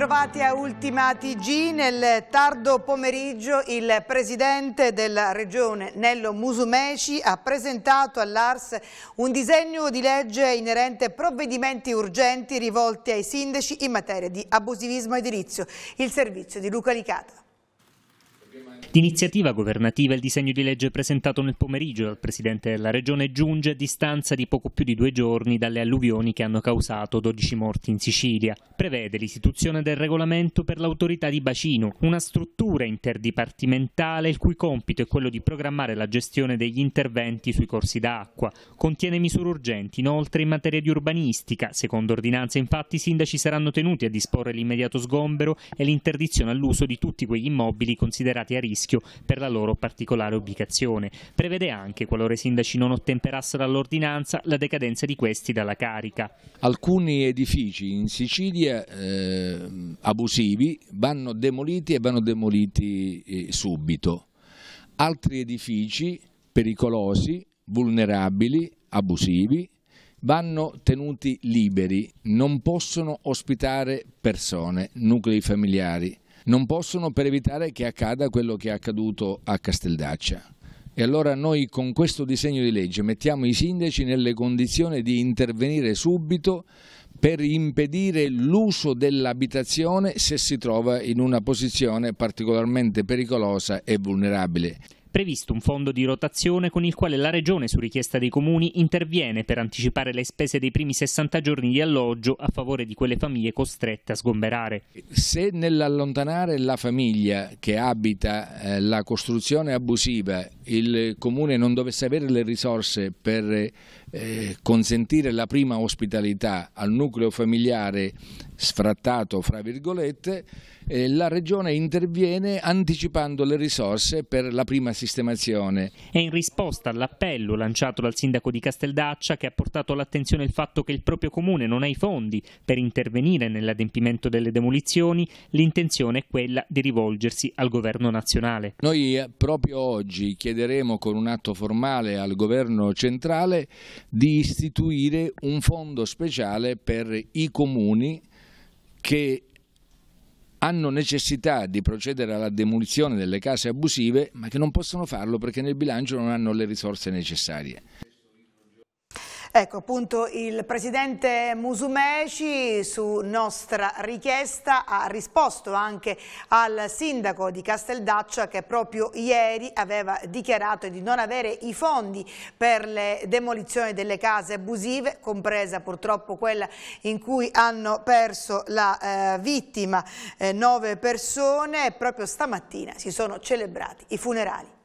ritrovati a Ultima TG. Nel tardo pomeriggio il presidente della regione Nello Musumeci ha presentato all'Ars un disegno di legge inerente a provvedimenti urgenti rivolti ai sindaci in materia di abusivismo edilizio. Il servizio di Luca Licata. D'iniziativa governativa il disegno di legge presentato nel pomeriggio dal Presidente della Regione giunge a distanza di poco più di due giorni dalle alluvioni che hanno causato 12 morti in Sicilia. Prevede l'istituzione del regolamento per l'autorità di bacino, una struttura interdipartimentale il cui compito è quello di programmare la gestione degli interventi sui corsi d'acqua. Contiene misure urgenti inoltre in materia di urbanistica. Secondo ordinanza infatti i sindaci saranno tenuti a disporre l'immediato sgombero e l'interdizione all'uso di tutti quegli immobili considerati a rischio rischio per la loro particolare ubicazione. Prevede anche, qualora i sindaci non ottemperassero all'ordinanza, la decadenza di questi dalla carica. Alcuni edifici in Sicilia eh, abusivi vanno demoliti e vanno demoliti eh, subito. Altri edifici pericolosi, vulnerabili, abusivi, vanno tenuti liberi, non possono ospitare persone, nuclei familiari, non possono per evitare che accada quello che è accaduto a Casteldaccia. E allora noi con questo disegno di legge mettiamo i sindaci nelle condizioni di intervenire subito per impedire l'uso dell'abitazione se si trova in una posizione particolarmente pericolosa e vulnerabile previsto un fondo di rotazione con il quale la Regione, su richiesta dei comuni, interviene per anticipare le spese dei primi 60 giorni di alloggio a favore di quelle famiglie costrette a sgomberare. Se nell'allontanare la famiglia che abita eh, la costruzione abusiva il comune non dovesse avere le risorse per eh, consentire la prima ospitalità al nucleo familiare sfrattato, fra virgolette, eh, la Regione interviene anticipando le risorse per la prima sistemazione. È in risposta all'appello lanciato dal sindaco di Casteldaccia che ha portato all'attenzione il fatto che il proprio comune non ha i fondi per intervenire nell'adempimento delle demolizioni, l'intenzione è quella di rivolgersi al governo nazionale. Noi eh, proprio oggi chiederemo con un atto formale al governo centrale di istituire un fondo speciale per i comuni che hanno necessità di procedere alla demolizione delle case abusive, ma che non possono farlo perché nel bilancio non hanno le risorse necessarie. Ecco appunto il presidente Musumeci su nostra richiesta ha risposto anche al sindaco di Casteldaccia che proprio ieri aveva dichiarato di non avere i fondi per le demolizioni delle case abusive compresa purtroppo quella in cui hanno perso la eh, vittima eh, nove persone e proprio stamattina si sono celebrati i funerali.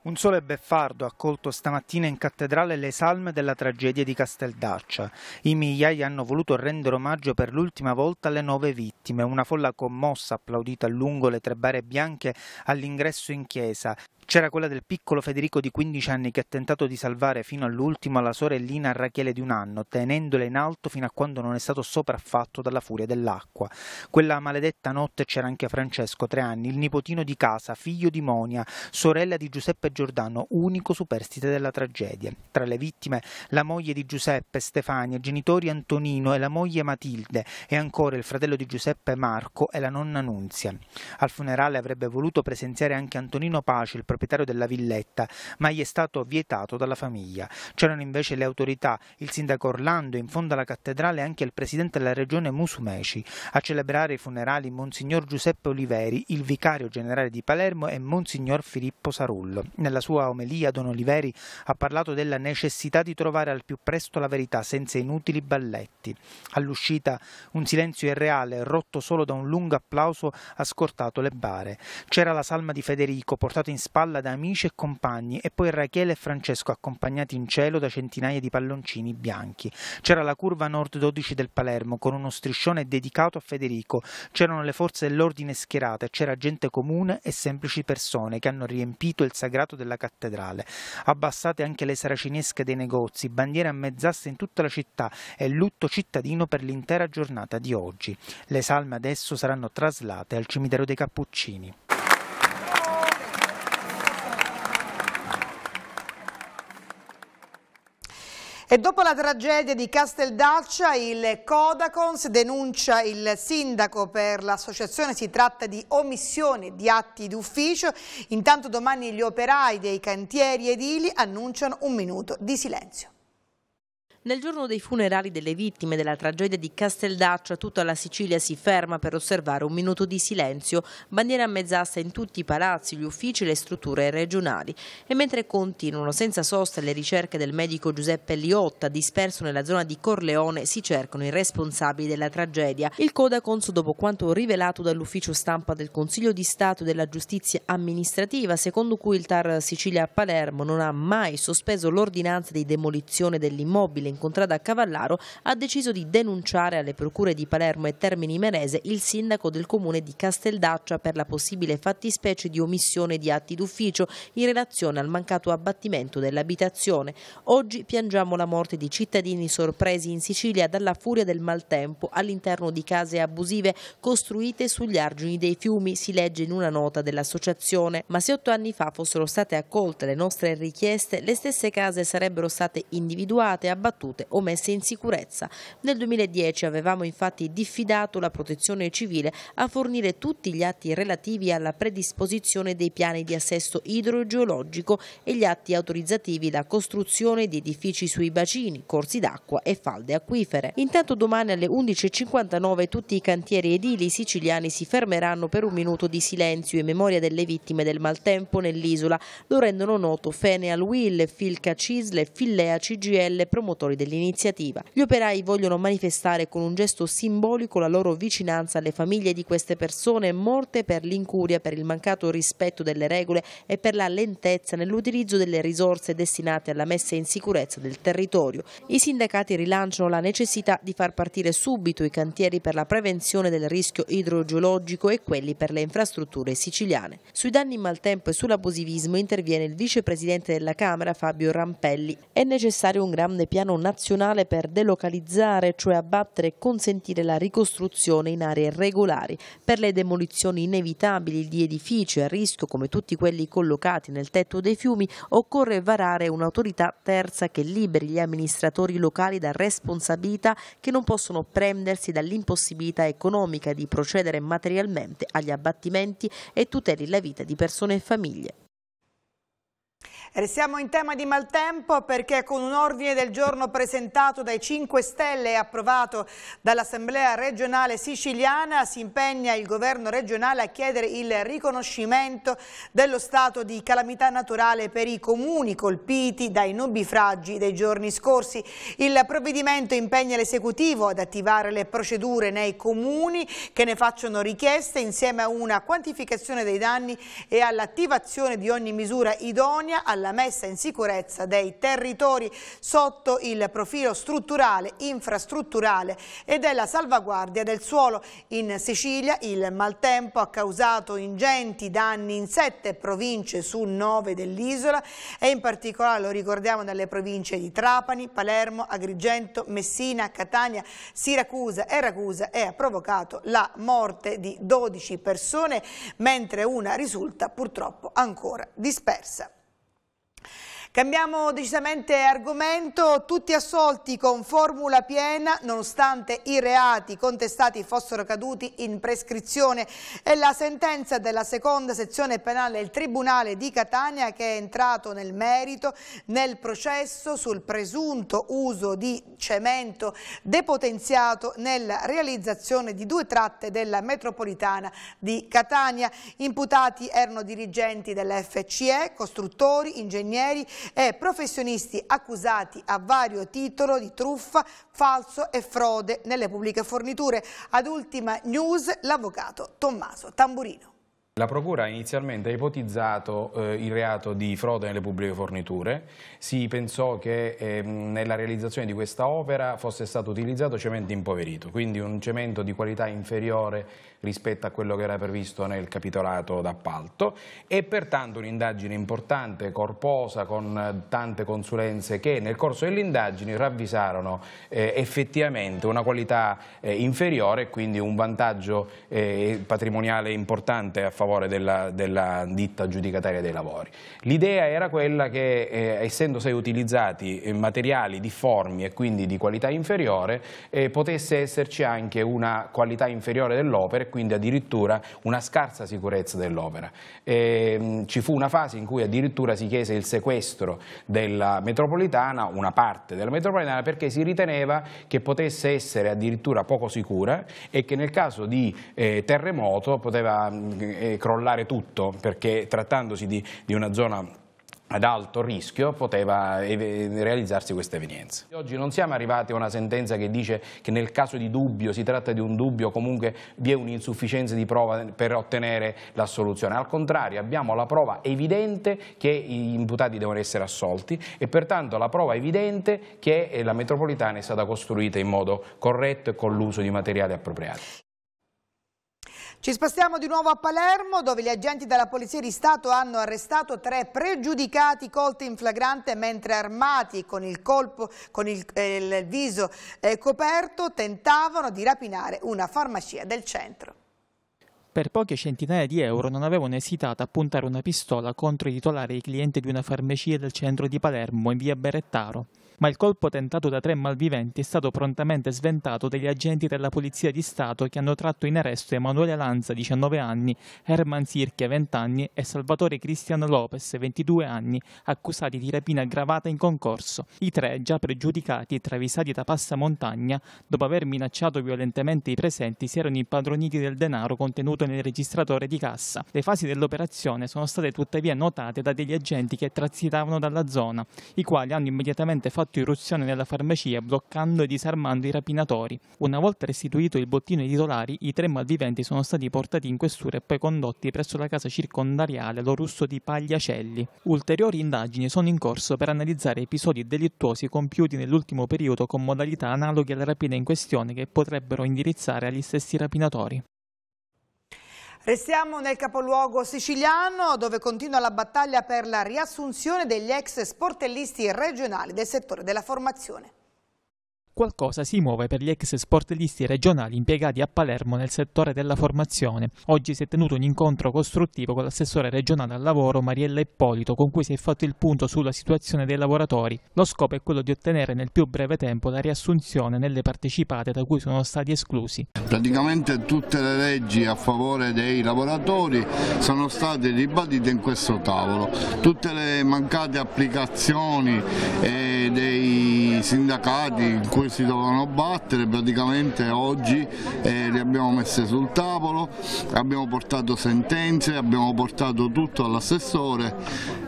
Un sole beffardo ha accolto stamattina in cattedrale le salme della tragedia di Casteldaccia. I migliaia hanno voluto rendere omaggio per l'ultima volta alle nove vittime. Una folla commossa ha applaudito lungo le tre bare bianche all'ingresso in chiesa. C'era quella del piccolo Federico di 15 anni che ha tentato di salvare fino all'ultimo la sorellina Rachele di un anno, tenendola in alto fino a quando non è stato sopraffatto dalla furia dell'acqua. Quella maledetta notte c'era anche Francesco, tre anni, il nipotino di casa, figlio di Monia, sorella di Giuseppe Giordano, unico superstite della tragedia. Tra le vittime la moglie di Giuseppe, Stefania, genitori Antonino e la moglie Matilde e ancora il fratello di Giuseppe Marco e la nonna Nunzia. Al funerale avrebbe voluto presenziare anche Antonino Pace, il proprio proprietario della villetta, ma gli è stato vietato dalla famiglia. C'erano invece le autorità, il sindaco Orlando, in fondo alla cattedrale anche il presidente della regione Musumeci. A celebrare i funerali Monsignor Giuseppe Oliveri, il vicario generale di Palermo e Monsignor Filippo Sarullo. Nella sua omelia Don Oliveri ha parlato della necessità di trovare al più presto la verità senza inutili balletti. All'uscita un silenzio irreale, rotto solo da un lungo applauso, ha scortato le bare. C'era la salma di Federico portato in spalla spalla da amici e compagni e poi Rachele e Francesco accompagnati in cielo da centinaia di palloncini bianchi. C'era la curva nord 12 del Palermo con uno striscione dedicato a Federico, c'erano le forze dell'ordine schierate, c'era gente comune e semplici persone che hanno riempito il sagrato della cattedrale. Abbassate anche le saracinesche dei negozi, bandiere a mezz'asta in tutta la città e lutto cittadino per l'intera giornata di oggi. Le salme adesso saranno traslate al cimitero dei Cappuccini. E dopo la tragedia di Casteldaccia, il Codacons denuncia il sindaco per l'associazione, si tratta di omissione di atti d'ufficio. Intanto domani gli operai dei cantieri edili annunciano un minuto di silenzio. Nel giorno dei funerali delle vittime della tragedia di Casteldaccia, tutta la Sicilia si ferma per osservare un minuto di silenzio, bandiera a mezz'asta in tutti i palazzi, gli uffici e le strutture regionali. E mentre continuano senza sosta le ricerche del medico Giuseppe Liotta, disperso nella zona di Corleone, si cercano i responsabili della tragedia. Il Codacons, dopo quanto rivelato dall'ufficio stampa del Consiglio di Stato e della Giustizia amministrativa, secondo cui il TAR Sicilia a Palermo non ha mai sospeso l'ordinanza di demolizione dell'immobile in incontrata a Cavallaro, ha deciso di denunciare alle procure di Palermo e Termini Merese il sindaco del comune di Casteldaccia per la possibile fattispecie di omissione di atti d'ufficio in relazione al mancato abbattimento dell'abitazione. Oggi piangiamo la morte di cittadini sorpresi in Sicilia dalla furia del maltempo all'interno di case abusive costruite sugli argini dei fiumi, si legge in una nota dell'associazione. Ma se otto anni fa fossero state accolte le nostre richieste, le stesse case sarebbero state individuate e abbattute abbattute o messe in sicurezza. Nel 2010 avevamo infatti diffidato la protezione civile a fornire tutti gli atti relativi alla predisposizione dei piani di assesto idrogeologico e gli atti autorizzativi la costruzione di edifici sui bacini, corsi d'acqua e falde acquifere. Intanto domani alle 11.59 tutti i cantieri edili siciliani si fermeranno per un minuto di silenzio in memoria delle vittime del maltempo nell'isola. Lo rendono noto Feneal Will, Filca Cisle, Fillea CGL, promotore promotori dell'iniziativa. Gli operai vogliono manifestare con un gesto simbolico la loro vicinanza alle famiglie di queste persone morte per l'incuria, per il mancato rispetto delle regole e per la lentezza nell'utilizzo delle risorse destinate alla messa in sicurezza del territorio. I sindacati rilanciano la necessità di far partire subito i cantieri per la prevenzione del rischio idrogeologico e quelli per le infrastrutture siciliane. Sui danni in maltempo e sull'abusivismo interviene il vicepresidente della Camera Fabio Rampelli. È necessario un grande piano nazionale per delocalizzare, cioè abbattere e consentire la ricostruzione in aree regolari per le demolizioni inevitabili di edifici a rischio come tutti quelli collocati nel tetto dei fiumi, occorre varare un'autorità terza che liberi gli amministratori locali da responsabilità che non possono prendersi dall'impossibilità economica di procedere materialmente agli abbattimenti e tuteli la vita di persone e famiglie. Restiamo in tema di maltempo perché con un ordine del giorno presentato dai 5 Stelle e approvato dall'Assemblea regionale siciliana si impegna il governo regionale a chiedere il riconoscimento dello stato di calamità naturale per i comuni colpiti dai nubifragi dei giorni scorsi. Il provvedimento impegna l'esecutivo ad attivare le procedure nei comuni che ne facciano richieste insieme a una quantificazione dei danni e all'attivazione di ogni misura idonea alla alla messa in sicurezza dei territori sotto il profilo strutturale, infrastrutturale e della salvaguardia del suolo. In Sicilia il maltempo ha causato ingenti danni in sette province su nove dell'isola e in particolare lo ricordiamo nelle province di Trapani, Palermo, Agrigento, Messina, Catania, Siracusa e Ragusa e ha provocato la morte di 12 persone mentre una risulta purtroppo ancora dispersa. Cambiamo decisamente argomento, tutti assolti con formula piena nonostante i reati contestati fossero caduti in prescrizione e la sentenza della seconda sezione penale del Tribunale di Catania che è entrato nel merito nel processo sul presunto uso di cemento depotenziato nella realizzazione di due tratte della metropolitana di Catania. Imputati erano dirigenti della costruttori, ingegneri e professionisti accusati a vario titolo di truffa, falso e frode nelle pubbliche forniture. Ad ultima news l'avvocato Tommaso Tamburino. La Procura inizialmente ha ipotizzato eh, il reato di frode nelle pubbliche forniture, si pensò che eh, nella realizzazione di questa opera fosse stato utilizzato cemento impoverito, quindi un cemento di qualità inferiore rispetto a quello che era previsto nel capitolato d'appalto e pertanto un'indagine importante, corposa, con eh, tante consulenze che nel corso dell'indagine ravvisarono eh, effettivamente una qualità eh, inferiore e quindi un vantaggio eh, patrimoniale importante a favore della, della ditta giudicataria dei lavori. L'idea era quella che eh, essendo stati utilizzati eh, materiali difformi e quindi di qualità inferiore potesse esserci anche una qualità inferiore dell'opera quindi addirittura una scarsa sicurezza dell'opera. Ehm, ci fu una fase in cui addirittura si chiese il sequestro della metropolitana, una parte della metropolitana, perché si riteneva che potesse essere addirittura poco sicura e che nel caso di eh, terremoto poteva mm, eh, crollare tutto, perché trattandosi di, di una zona ad alto rischio poteva realizzarsi questa evenienza. Oggi non siamo arrivati a una sentenza che dice che nel caso di dubbio, si tratta di un dubbio, comunque vi è un'insufficienza di prova per ottenere l'assoluzione. Al contrario, abbiamo la prova evidente che gli imputati devono essere assolti e pertanto la prova evidente che la metropolitana è stata costruita in modo corretto e con l'uso di materiali appropriati. Ci spostiamo di nuovo a Palermo dove gli agenti della Polizia di Stato hanno arrestato tre pregiudicati colti in flagrante mentre armati con il, colpo, con il, eh, il viso eh, coperto tentavano di rapinare una farmacia del centro. Per poche centinaia di euro non avevano esitato a puntare una pistola contro i titolari e i clienti di una farmacia del centro di Palermo in via Berrettaro ma il colpo tentato da tre malviventi è stato prontamente sventato dagli agenti della Polizia di Stato che hanno tratto in arresto Emanuele Lanza, 19 anni, Herman Sirchia, 20 anni e Salvatore Cristiano Lopez, 22 anni, accusati di rapina aggravata in concorso. I tre, già pregiudicati e travisati da passamontagna, dopo aver minacciato violentemente i presenti, si erano impadroniti del denaro contenuto nel registratore di cassa. Le fasi dell'operazione sono state tuttavia notate da degli agenti che transitavano dalla zona, i quali hanno immediatamente fatto fatto irruzione nella farmacia bloccando e disarmando i rapinatori. Una volta restituito il bottino ai titolari, i tre malviventi sono stati portati in questura e poi condotti presso la casa circondariale lo russo di Pagliacelli. Ulteriori indagini sono in corso per analizzare episodi delittuosi compiuti nell'ultimo periodo con modalità analoghe alla rapina in questione che potrebbero indirizzare agli stessi rapinatori. Restiamo nel capoluogo siciliano dove continua la battaglia per la riassunzione degli ex sportellisti regionali del settore della formazione. Qualcosa si muove per gli ex sportellisti regionali impiegati a Palermo nel settore della formazione. Oggi si è tenuto un incontro costruttivo con l'assessore regionale al lavoro Mariella Ippolito, con cui si è fatto il punto sulla situazione dei lavoratori. Lo scopo è quello di ottenere nel più breve tempo la riassunzione nelle partecipate da cui sono stati esclusi. Praticamente tutte le leggi a favore dei lavoratori sono state ribadite in questo tavolo. Tutte le mancate applicazioni e dei sindacati in cui si dovevano battere, praticamente oggi eh, le abbiamo messe sul tavolo, abbiamo portato sentenze, abbiamo portato tutto all'assessore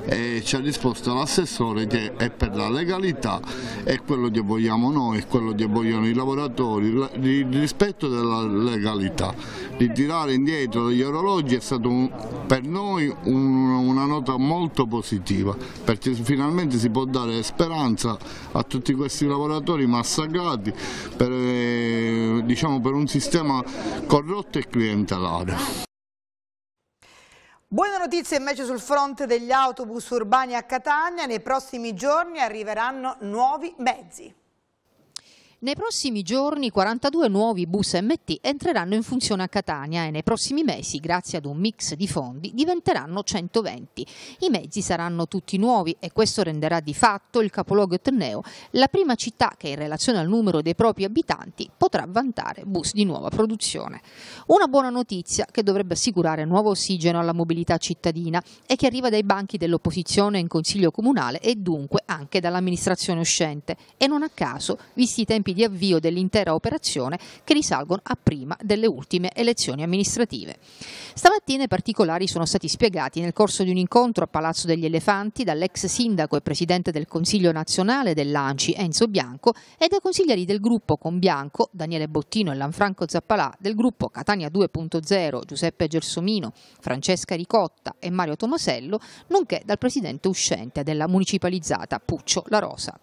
e ci ha risposto l'assessore che è per la legalità, è quello che vogliamo noi, è quello che vogliono i lavoratori, il rispetto della legalità. Ritirare indietro gli orologi è stato un, per noi un, una nota molto positiva perché finalmente si può dare speranza pensa a tutti questi lavoratori massacrati per, eh, diciamo, per un sistema corrotto e clientelare. Buone notizie invece sul fronte degli autobus urbani a Catania, nei prossimi giorni arriveranno nuovi mezzi. Nei prossimi giorni 42 nuovi bus MT entreranno in funzione a Catania e nei prossimi mesi, grazie ad un mix di fondi, diventeranno 120. I mezzi saranno tutti nuovi e questo renderà di fatto il capoluogo etneo la prima città che in relazione al numero dei propri abitanti potrà vantare bus di nuova produzione. Una buona notizia che dovrebbe assicurare nuovo ossigeno alla mobilità cittadina e che arriva dai banchi dell'opposizione in Consiglio Comunale e dunque anche dall'amministrazione uscente e non a caso, visti i tempi tempi di avvio dell'intera operazione che risalgono a prima delle ultime elezioni amministrative. Stamattina i particolari sono stati spiegati nel corso di un incontro a Palazzo degli Elefanti dall'ex sindaco e presidente del Consiglio nazionale dell'ANCI Enzo Bianco e dai consiglieri del gruppo con Bianco, Daniele Bottino e Lanfranco Zappalà, del gruppo Catania 2.0 Giuseppe Gersomino, Francesca Ricotta e Mario Tomasello, nonché dal presidente uscente della municipalizzata Puccio La Rosa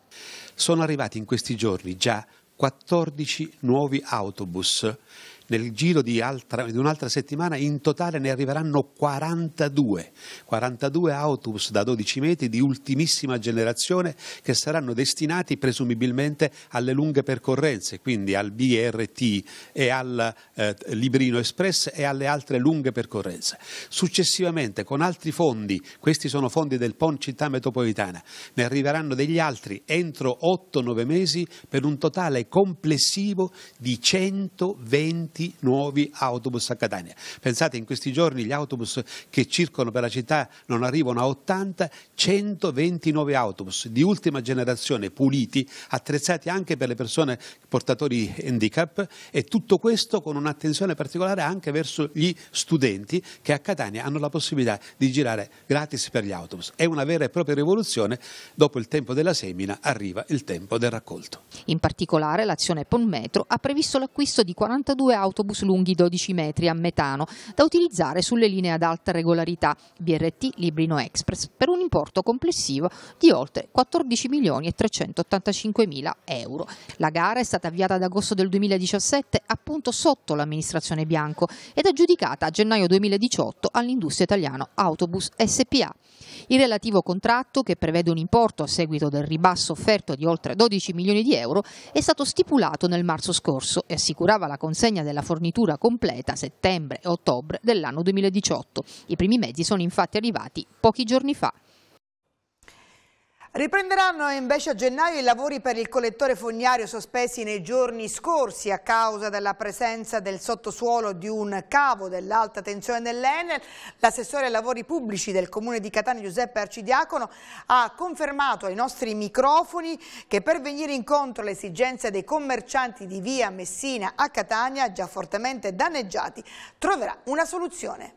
sono arrivati in questi giorni già 14 nuovi autobus nel giro di, di un'altra settimana in totale ne arriveranno 42, 42 autobus da 12 metri di ultimissima generazione che saranno destinati presumibilmente alle lunghe percorrenze, quindi al BRT e al eh, Librino Express e alle altre lunghe percorrenze. Successivamente con altri fondi, questi sono fondi del PON Città Metropolitana, ne arriveranno degli altri entro 8-9 mesi per un totale complessivo di 120 20 nuovi autobus a Catania. Pensate, in questi giorni gli autobus che circolano per la città non arrivano a 80, 129 autobus di ultima generazione, puliti, attrezzati anche per le persone portatori handicap e tutto questo con un'attenzione particolare anche verso gli studenti che a Catania hanno la possibilità di girare gratis per gli autobus. È una vera e propria rivoluzione, dopo il tempo della semina arriva il tempo del raccolto. In particolare l'azione Ponmetro ha previsto l'acquisto di 42 autobus autobus lunghi 12 metri a metano da utilizzare sulle linee ad alta regolarità BRT Librino Express per un importo complessivo di oltre 14 milioni e 385 mila euro. La gara è stata avviata ad agosto del 2017 appunto sotto l'amministrazione Bianco ed aggiudicata a gennaio 2018 all'industria italiana Autobus SPA. Il relativo contratto, che prevede un importo a seguito del ribasso offerto di oltre 12 milioni di euro, è stato stipulato nel marzo scorso e assicurava la consegna della fornitura completa settembre e ottobre dell'anno 2018. I primi mezzi sono infatti arrivati pochi giorni fa. Riprenderanno invece a gennaio i lavori per il collettore fognario sospesi nei giorni scorsi a causa della presenza del sottosuolo di un cavo dell'alta tensione dell'Enel. L'assessore ai lavori pubblici del comune di Catania Giuseppe Arcidiacono ha confermato ai nostri microfoni che per venire incontro alle esigenze dei commercianti di via Messina a Catania, già fortemente danneggiati, troverà una soluzione.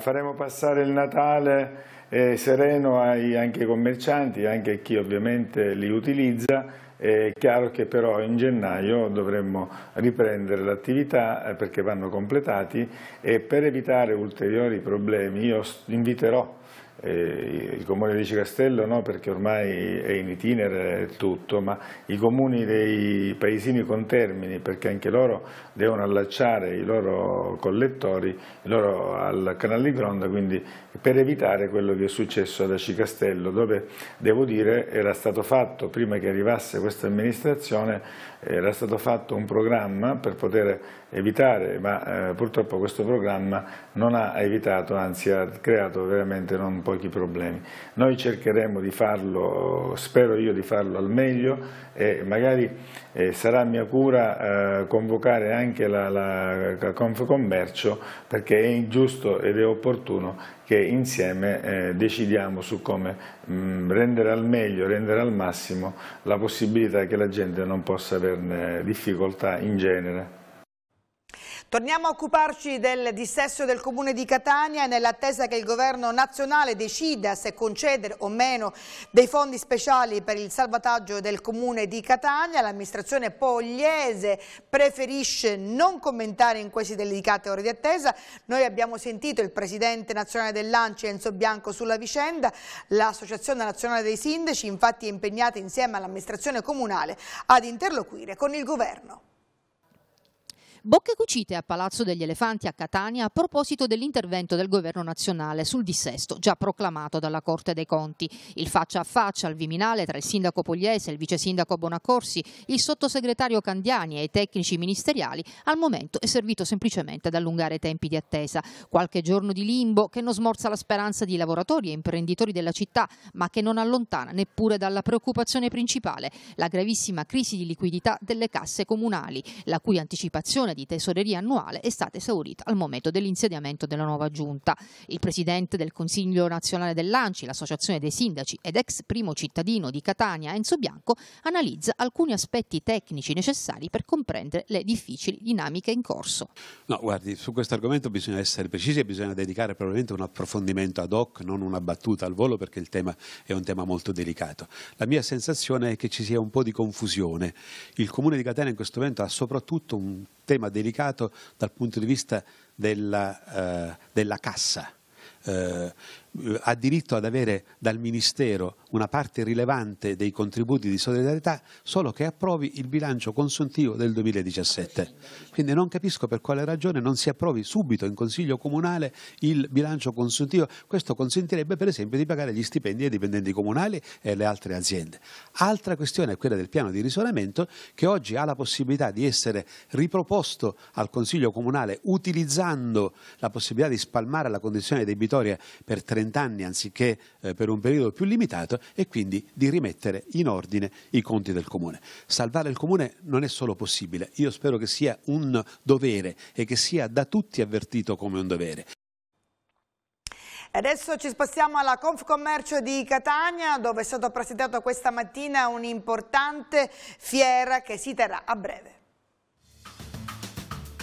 Faremo passare il Natale eh, sereno ai, anche ai commercianti, anche a chi ovviamente li utilizza. È chiaro che però in gennaio dovremmo riprendere l'attività eh, perché vanno completati e per evitare ulteriori problemi io inviterò eh, il comune di Cicastello no, perché ormai è in itinere tutto, ma i comuni dei paesini con termini perché anche loro devono allacciare i loro collettori i loro al canale di Gronda, quindi per evitare quello che è successo da Cicastello, dove devo dire era stato fatto, prima che arrivasse questa amministrazione, era stato fatto un programma per poter evitare, ma eh, purtroppo questo programma non ha evitato, anzi ha creato veramente non po pochi problemi. Noi cercheremo di farlo, spero io di farlo al meglio e magari eh, sarà mia cura eh, convocare anche la, la, la, Confcommercio perché è giusto ed è opportuno che insieme eh, decidiamo su come mh, mm, rendere al meglio, rendere al massimo la possibilità che la gente non possa averne difficoltà in genere. Torniamo a occuparci del dissesso del comune di Catania nell'attesa che il governo nazionale decida se concedere o meno dei fondi speciali per il salvataggio del comune di Catania. L'amministrazione pogliese preferisce non commentare in queste delicate ore di attesa. Noi abbiamo sentito il presidente nazionale dell'ANCI Enzo Bianco sulla vicenda. L'associazione nazionale dei sindaci infatti è impegnata insieme all'amministrazione comunale ad interloquire con il governo. Bocche cucite a Palazzo degli Elefanti a Catania a proposito dell'intervento del governo nazionale sul dissesto già proclamato dalla Corte dei Conti. Il faccia a faccia al Viminale tra il sindaco Pogliese, il vice sindaco Bonaccorsi, il sottosegretario Candiani e i tecnici ministeriali al momento è servito semplicemente ad allungare i tempi di attesa. Qualche giorno di limbo che non smorza la speranza di lavoratori e imprenditori della città ma che non allontana neppure dalla preoccupazione principale, la gravissima crisi di liquidità delle casse comunali, la cui anticipazione dotazione di tesoreria annuale è stata esaurita al momento dell'insediamento della nuova giunta. Il presidente del Consiglio nazionale dell'ANCI, l'associazione dei sindaci ed ex primo cittadino di Catania, Enzo Bianco, analizza alcuni aspetti tecnici necessari per comprendere le difficili dinamiche in corso. No, guardi, su questo argomento bisogna essere precisi e bisogna dedicare probabilmente un approfondimento ad hoc, non una battuta al volo perché il tema è un tema molto delicato. La mia sensazione è che ci sia un po' di confusione. Il comune di Catania in questo momento ha soprattutto un tema tema delicato dal punto di vista della, eh, della cassa. Eh, eh, ha diritto ad avere dal Ministero una parte rilevante dei contributi di solidarietà solo che approvi il bilancio consuntivo del 2017. Quindi non capisco per quale ragione non si approvi subito in Consiglio Comunale il bilancio consuntivo. Questo consentirebbe per esempio di pagare gli stipendi ai dipendenti comunali e alle altre aziende. Altra questione è quella del piano di risanamento che oggi ha la possibilità di essere riproposto al Consiglio Comunale utilizzando la possibilità di spalmare la condizione debitoria per tre 40 anni anziché eh, per un periodo più limitato e quindi di rimettere in ordine i conti del comune. Salvare il comune non è solo possibile, io spero che sia un dovere e che sia da tutti avvertito come un dovere. Adesso ci spostiamo alla Confcommercio di Catania dove è stato presentato questa mattina un'importante fiera che si terrà a breve.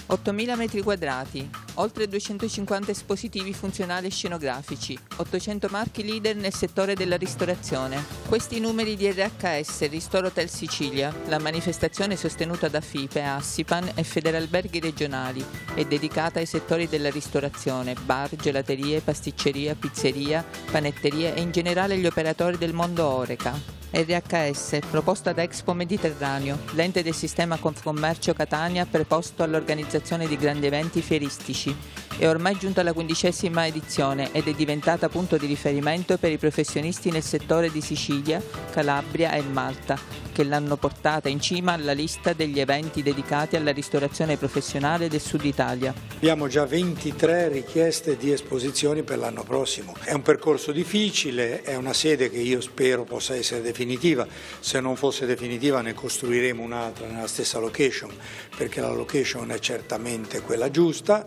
8.000 metri quadrati, oltre 250 espositivi funzionali e scenografici, 800 marchi leader nel settore della ristorazione. Questi numeri di RHS Ristoro Hotel Sicilia, la manifestazione sostenuta da FIPE, Assipan e Federalberghi regionali e dedicata ai settori della ristorazione, bar, gelaterie, pasticceria, pizzeria, panetterie e in generale gli operatori del mondo Oreca. RHS, proposta da Expo Mediterraneo, l'ente del sistema Confcommercio Catania preposto all'organizzazione di grandi eventi fieristici è ormai giunta alla quindicesima edizione ed è diventata punto di riferimento per i professionisti nel settore di Sicilia, Calabria e Malta, che l'hanno portata in cima alla lista degli eventi dedicati alla ristorazione professionale del Sud Italia. Abbiamo già 23 richieste di esposizioni per l'anno prossimo. È un percorso difficile, è una sede che io spero possa essere definitiva. Se non fosse definitiva ne costruiremo un'altra nella stessa location, perché la location è certamente quella giusta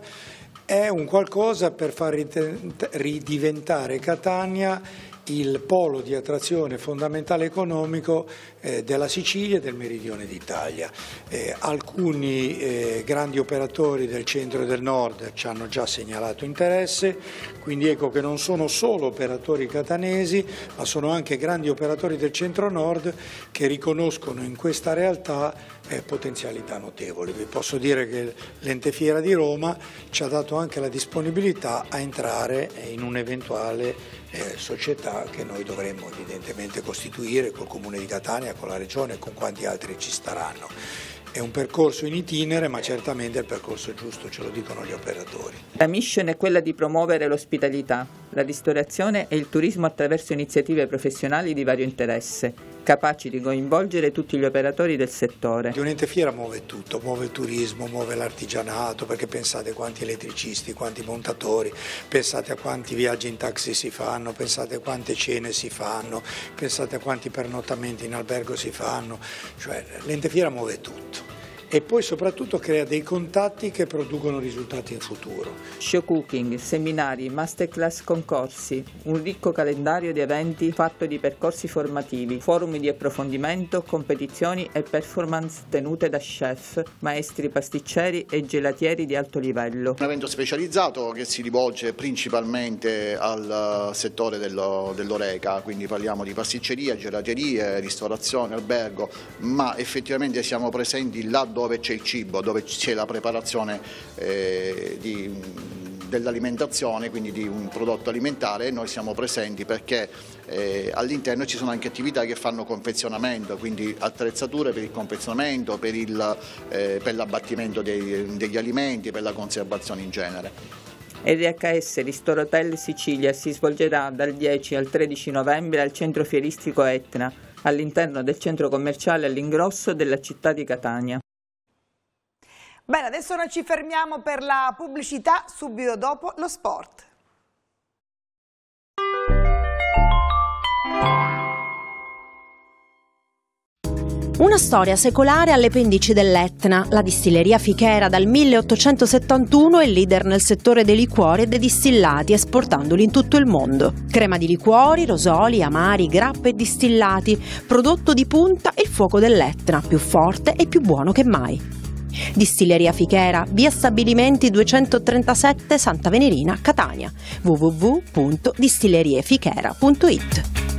è un qualcosa per far ridiventare Catania il polo di attrazione fondamentale economico eh, della Sicilia e del meridione d'Italia. Eh, alcuni eh, grandi operatori del centro e del nord ci hanno già segnalato interesse, quindi ecco che non sono solo operatori catanesi, ma sono anche grandi operatori del centro-nord che riconoscono in questa realtà eh, potenzialità notevoli. Vi posso dire che l'ente Fiera di Roma ci ha dato anche la disponibilità a entrare in un eventuale eh, società che noi dovremmo evidentemente costituire col Comune di Catania, con la Regione e con quanti altri ci staranno. È un percorso in itinere, ma certamente è il percorso giusto, ce lo dicono gli operatori. La mission è quella di promuovere l'ospitalità, la ristorazione e il turismo attraverso iniziative professionali di vario interesse capaci di coinvolgere tutti gli operatori del settore. L'Uniente Fiera muove tutto, muove il turismo, muove l'artigianato, perché pensate quanti elettricisti, quanti montatori, pensate a quanti viaggi in taxi si fanno, pensate a quante cene si fanno, pensate a quanti pernottamenti in albergo si fanno, cioè l'Ente Fiera muove tutto e poi soprattutto crea dei contatti che producono risultati in futuro. Show cooking, seminari, masterclass, concorsi, un ricco calendario di eventi fatto di percorsi formativi, forum di approfondimento, competizioni e performance tenute da chef, maestri pasticceri e gelatieri di alto livello. Un evento specializzato che si rivolge principalmente al eh, settore dell'oreca, quindi parliamo di pasticceria, gelaterie, ristorazione, albergo, ma effettivamente siamo presenti là dove dove c'è il cibo, dove c'è la preparazione eh, dell'alimentazione, quindi di un prodotto alimentare, e noi siamo presenti perché eh, all'interno ci sono anche attività che fanno confezionamento, quindi attrezzature per il confezionamento, per, eh, l'abbattimento eh, degli alimenti, per la conservazione in genere. RHS Ristoro Hotel Sicilia si svolgerà dal 10 al 13 novembre al centro fieristico Etna, all'interno del centro commerciale all'ingrosso della città di Catania. Bene, adesso noi ci fermiamo per la pubblicità, subito dopo lo sport. Una storia secolare alle pendici dell'Etna. La distilleria Fichera dal 1871 è leader nel settore dei liquori e dei distillati, esportandoli in tutto il mondo. Crema di liquori, rosoli, amari, grappe e distillati. Prodotto di punta il fuoco dell'Etna, più forte e più buono che mai. Distilleria Fichera, via Stabilimenti 237 Santa Venerina, Catania. www.distilleriefichera.it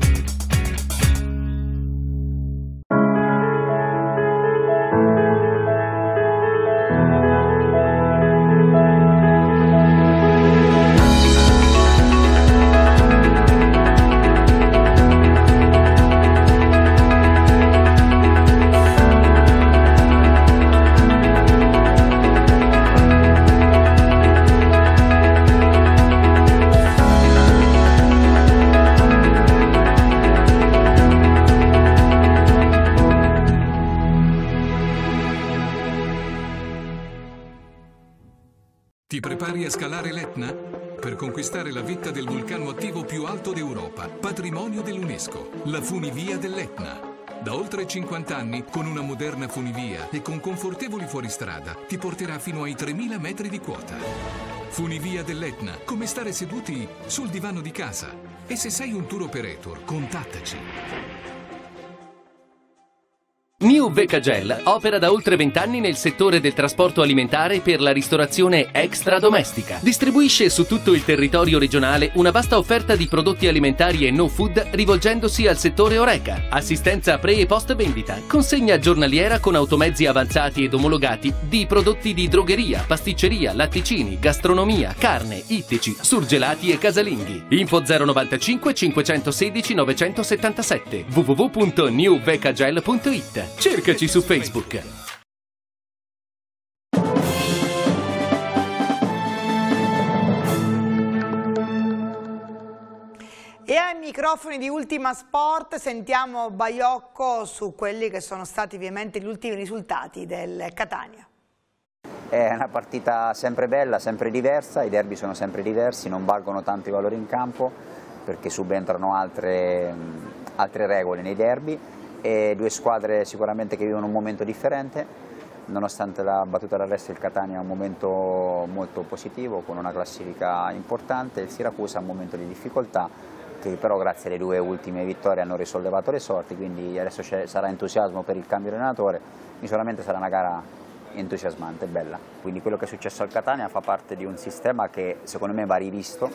50 anni, con una moderna funivia e con confortevoli fuoristrada, ti porterà fino ai 3.000 metri di quota. Funivia dell'Etna, come stare seduti sul divano di casa. E se sei un tour operator, contattaci. New Beccagel opera da oltre vent'anni nel settore del trasporto alimentare per la ristorazione extra domestica. Distribuisce su tutto il territorio regionale una vasta offerta di prodotti alimentari e no food rivolgendosi al settore Oreca. Assistenza pre e post vendita, consegna giornaliera con automezzi avanzati ed omologati di prodotti di drogheria, pasticceria, latticini, gastronomia, carne, ittici, surgelati e casalinghi. Info 095 516 977 www.newvecagel.it Cercaci su Facebook. E ai microfoni di Ultima Sport sentiamo Baiocco su quelli che sono stati ovviamente gli ultimi risultati del Catania. È una partita sempre bella, sempre diversa, i derby sono sempre diversi, non valgono tanto i valori in campo perché subentrano altre, altre regole nei derby e due squadre sicuramente che vivono un momento differente nonostante la battuta d'arresto il Catania ha un momento molto positivo con una classifica importante, il Siracusa ha un momento di difficoltà che però grazie alle due ultime vittorie hanno risollevato le sorti, quindi adesso sarà entusiasmo per il cambio di allenatore, sicuramente sarà una gara entusiasmante, bella. Quindi quello che è successo al Catania fa parte di un sistema che secondo me va rivisto,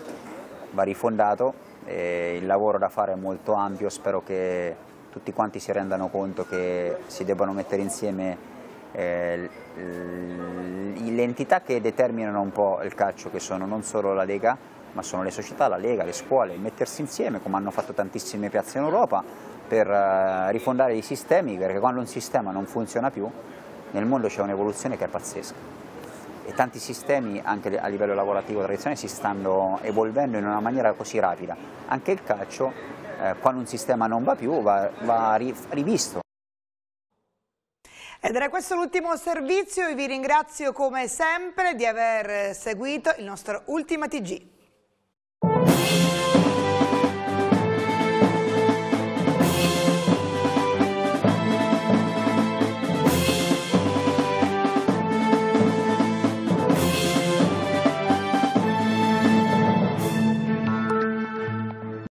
va rifondato, il lavoro da fare è molto ampio, spero che tutti quanti si rendano conto che si debbano mettere insieme eh, le entità che determinano un po' il calcio, che sono non solo la Lega, ma sono le società, la Lega, le scuole, mettersi insieme come hanno fatto tantissime piazze in Europa per eh, rifondare i sistemi, perché quando un sistema non funziona più nel mondo c'è un'evoluzione che è pazzesca e tanti sistemi anche a livello lavorativo tradizionale si stanno evolvendo in una maniera così rapida. Anche il calcio eh, quando un sistema non va più va, va ri, rivisto. Ed era questo l'ultimo servizio, vi ringrazio come sempre di aver seguito il nostro Ultima TG.